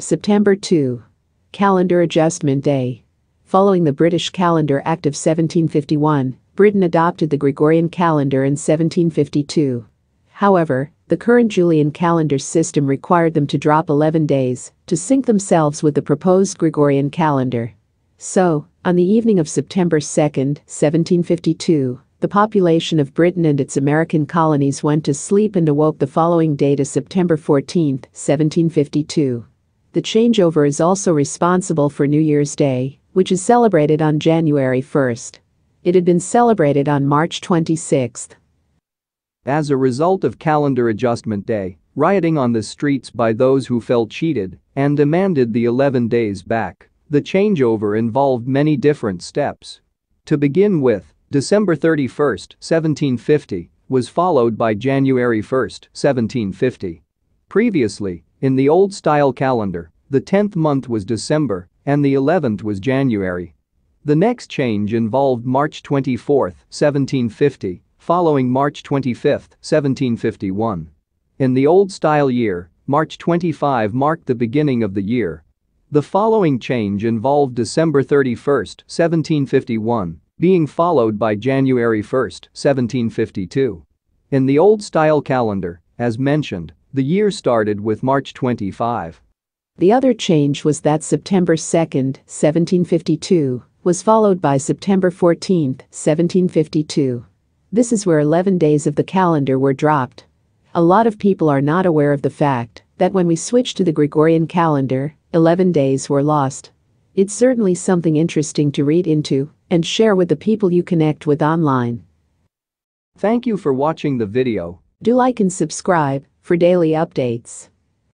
September 2. Calendar Adjustment Day. Following the British Calendar Act of 1751, Britain adopted the Gregorian calendar in 1752. However, the current Julian calendar system required them to drop 11 days to sync themselves with the proposed Gregorian calendar. So, on the evening of September 2, 1752, the population of Britain and its American colonies went to sleep and awoke the following day to September 14, 1752. The changeover is also responsible for New Year's Day, which is celebrated on January 1st. It had been celebrated on March 26. As a result of Calendar Adjustment Day, rioting on the streets by those who felt cheated and demanded the 11 days back, the changeover involved many different steps. To begin with, December 31, 1750, was followed by January 1, 1750. Previously, in the old-style calendar, the 10th month was December and the 11th was January. The next change involved March 24, 1750, following March 25, 1751. In the old-style year, March 25 marked the beginning of the year. The following change involved December 31, 1751, being followed by January 1, 1752. In the old-style calendar, as mentioned, the year started with March 25. The other change was that September 2, 1752, was followed by September 14, 1752. This is where 11 days of the calendar were dropped. A lot of people are not aware of the fact that when we switched to the Gregorian calendar, 11 days were lost. It's certainly something interesting to read into and share with the people you connect with online. Thank you for watching the video. Do like and subscribe for daily updates.